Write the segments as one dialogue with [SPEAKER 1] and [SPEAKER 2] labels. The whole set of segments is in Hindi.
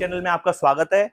[SPEAKER 1] चैनल में आपका स्वागत है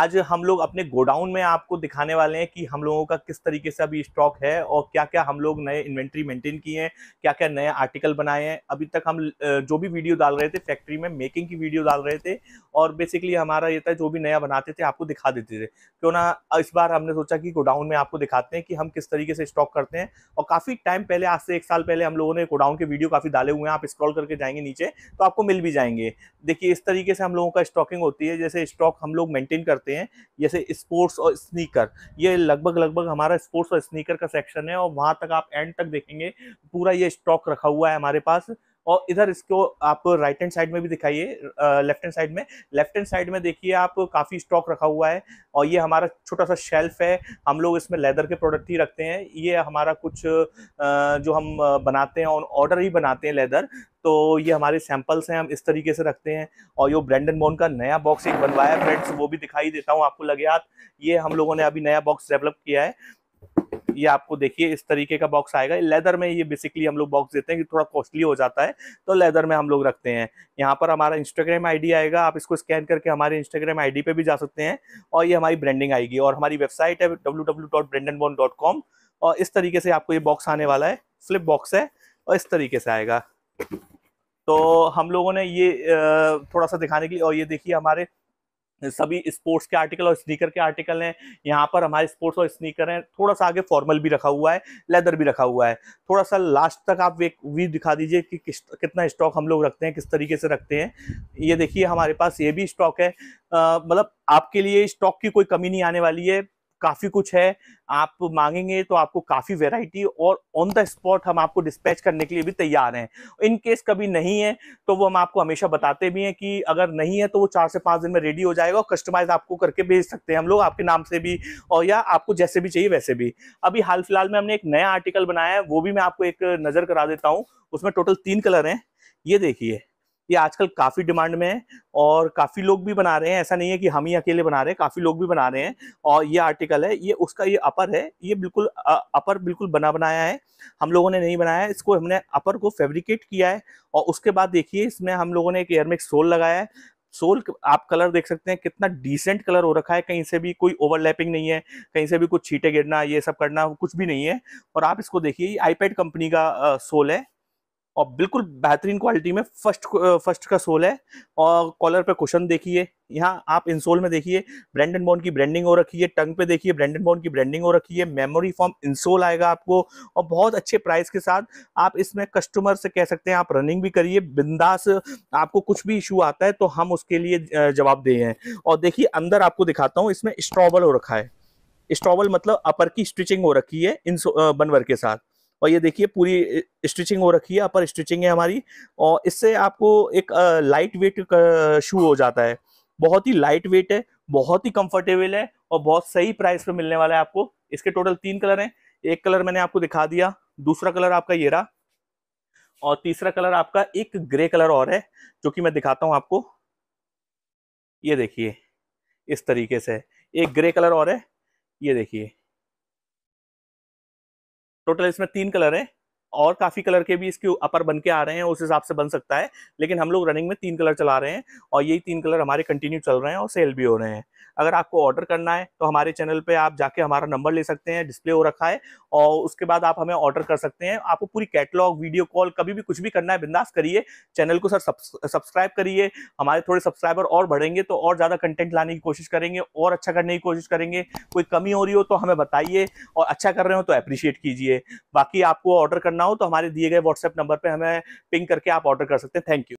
[SPEAKER 1] आज हम लोग अपने गोडाउन में आपको दिखाने वाले हैं कि हम लोगों का किस तरीके से अभी स्टॉक है और क्या क्या हम लोग नए इन्वेंट्री मेंटेन किए हैं क्या क्या नए आर्टिकल बनाए हैं अभी तक हम जो भी वीडियो डाल रहे थे फैक्ट्री में मेकिंग की वीडियो डाल रहे थे और बेसिकली हमारा ये था जो भी नया बनाते थे आपको दिखा देते थे क्यों ना इस बार हमने सोचा कि गोडाउन में आपको दिखाते हैं कि हम किस तरीके से स्टॉक करते हैं और काफ़ी टाइम पहले आज से एक साल पहले हम लोगों ने गोडाउन के वीडियो काफ़ी डाले हुए हैं आप स्क्रॉल करके जाएंगे नीचे तो आपको मिल भी जाएंगे देखिए इस तरीके से हम लोगों का स्टॉकिंग होती है जैसे स्टॉक हम लोग मेंटेन करते करते हैं जैसे स्पोर्ट्स और स्नीकर ये लगभग लगभग हमारा स्पोर्ट्स और स्नीकर का सेक्शन है और वहाँ तक आप एंड तक देखेंगे पूरा ये स्टॉक रखा हुआ है हमारे पास और इधर इसको आप राइट हैंड साइड में भी दिखाइए लेफ्ट हैंड साइड में लेफ्ट हैंड साइड में देखिए आप काफ़ी स्टॉक रखा हुआ है और ये हमारा छोटा सा शेल्फ है हम लोग इसमें लेदर के प्रोडक्ट ही रखते हैं ये हमारा कुछ जो हम बनाते हैं और ऑर्डर ही बनाते हैं लेदर तो ये हमारे सैंपल्स हैं हम इस तरीके से रखते हैं और ये ब्रैंडन बोन का नया बॉक्स एक बनवाया फ्रेंड्स वो भी दिखाई देता हूँ आपको लगे हाथ ये हम लोगों ने अभी नया बॉक्स डेवलप किया है ये आपको देखिए इस तरीके का बॉक्स आएगा लेदर में ये बेसिकली हम लोग बॉक्स देते हैं कि थोड़ा कॉस्टली हो जाता है तो लेदर में हम लोग रखते हैं यहाँ पर हमारा इंस्टाग्राम आईडी आएगा आप इसको स्कैन करके हमारे इंस्टाग्राम आईडी पे भी जा सकते हैं और ये हमारी ब्रांडिंग आएगी और हमारी वेबसाइट है डब्ल्यू और इस तरीके से आपको ये बॉक्स आने वाला है फ्लिप बॉक्स है और इस तरीके से आएगा तो हम लोगों ने ये थोड़ा सा दिखाने के लिए और ये देखिए हमारे सभी स्पोर्ट्स के आर्टिकल और स्नीकर के आर्टिकल हैं यहाँ पर हमारे स्पोर्ट्स और स्नीकर हैं थोड़ा सा आगे फॉर्मल भी रखा हुआ है लेदर भी रखा हुआ है थोड़ा सा लास्ट तक आप एक व्यू दिखा दीजिए कि किस कितना स्टॉक हम लोग रखते हैं किस तरीके से रखते हैं ये देखिए हमारे पास ये भी स्टॉक है मतलब आपके लिए स्टॉक की कोई कमी नहीं आने वाली है काफ़ी कुछ है आप मांगेंगे तो आपको काफ़ी वेराइटी और ऑन द स्पॉट हम आपको डिस्पैच करने के लिए भी तैयार हैं इन केस कभी नहीं है तो वो हम आपको हमेशा बताते भी हैं कि अगर नहीं है तो वो चार से पाँच दिन में रेडी हो जाएगा और कस्टमाइज आपको करके भेज सकते हैं हम लोग आपके नाम से भी और या आपको जैसे भी चाहिए वैसे भी अभी हाल फिलहाल में हमने एक नया आर्टिकल बनाया है वो भी मैं आपको एक नज़र करा देता हूँ उसमें टोटल तीन कलर हैं ये देखिए ये आजकल काफ़ी डिमांड में है और काफ़ी लोग भी बना रहे हैं ऐसा नहीं है कि हम ही अकेले बना रहे हैं काफ़ी लोग भी बना रहे हैं और ये आर्टिकल है ये उसका ये अपर है ये बिल्कुल अपर बिल्कुल बना बनाया है हम लोगों ने नहीं बनाया है इसको हमने अपर को फेब्रिकेट किया है और उसके बाद देखिए इसमें हम लोगों ने एक एयरमेक्स सोल लगाया है सोल आप कलर देख सकते हैं कितना डिसेंट कलर हो रखा है कहीं से भी कोई ओवरलैपिंग नहीं है कहीं से भी कुछ छीटे गिरना ये सब करना कुछ भी नहीं है और आप इसको देखिए ये आईपैड कंपनी का सोल है और बिल्कुल बेहतरीन क्वालिटी में फर्स्ट फर्स्ट का सोल है और कॉलर पे कुशन देखिए यहाँ आप इंसोल में देखिए एंड बॉन्ड की ब्रांडिंग हो रखी है टंग पे देखिए एंड बॉन्ड की ब्रांडिंग हो रखी है मेमोरी फॉर्म इंसोल आएगा आपको और बहुत अच्छे प्राइस के साथ आप इसमें कस्टमर से कह सकते हैं आप रनिंग भी करिए बिंदास आपको कुछ भी इशू आता है तो हम उसके लिए जवाब दे हैं और देखिए अंदर आपको दिखाता हूँ इसमें स्ट्रॉबल हो रखा है स्ट्रॉबल मतलब अपर की स्टिचिंग हो रखी है इन बनवर के साथ और ये देखिए पूरी स्टिचिंग हो रखी है अपर स्टिचिंग है हमारी और इससे आपको एक लाइट वेट शू हो जाता है बहुत ही लाइट वेट है बहुत ही कंफर्टेबल है और बहुत सही प्राइस पे मिलने वाला है आपको इसके टोटल तीन कलर हैं एक कलर मैंने आपको दिखा दिया दूसरा कलर आपका ये रहा और तीसरा कलर आपका एक ग्रे कलर और है जो कि मैं दिखाता हूँ आपको ये देखिए इस तरीके से एक ग्रे कलर और है ये देखिए टोटल इसमें तीन कलर है और काफ़ी कलर के भी इसके अपर बन के आ रहे हैं उस हिसाब से बन सकता है लेकिन हम लोग रनिंग में तीन कलर चला रहे हैं और यही तीन कलर हमारे कंटिन्यू चल रहे हैं और सेल भी हो रहे हैं अगर आपको ऑर्डर करना है तो हमारे चैनल पे आप जाके हमारा नंबर ले सकते हैं डिस्प्ले हो रखा है और उसके बाद आप हमें ऑर्डर कर सकते हैं आपको पूरी कैटलॉग वीडियो कॉल कभी भी कुछ भी करना है बिंदास करिए चैनल को सर सब्सक्राइब करिए हमारे थोड़े सब्सक्राइबर और बढ़ेंगे तो और ज़्यादा कंटेंट लाने की कोशिश करेंगे और अच्छा करने की कोशिश करेंगे कोई कमी हो रही हो तो हमें बताइए और अच्छा कर रहे हो तो अप्रिशिएट कीजिए बाकी आपको ऑर्डर करना करना हो तो हमारे दिए गए व्हाट्सएप नंबर पर हमें पिंक करके आप ऑर्डर कर सकते हैं थैंक यू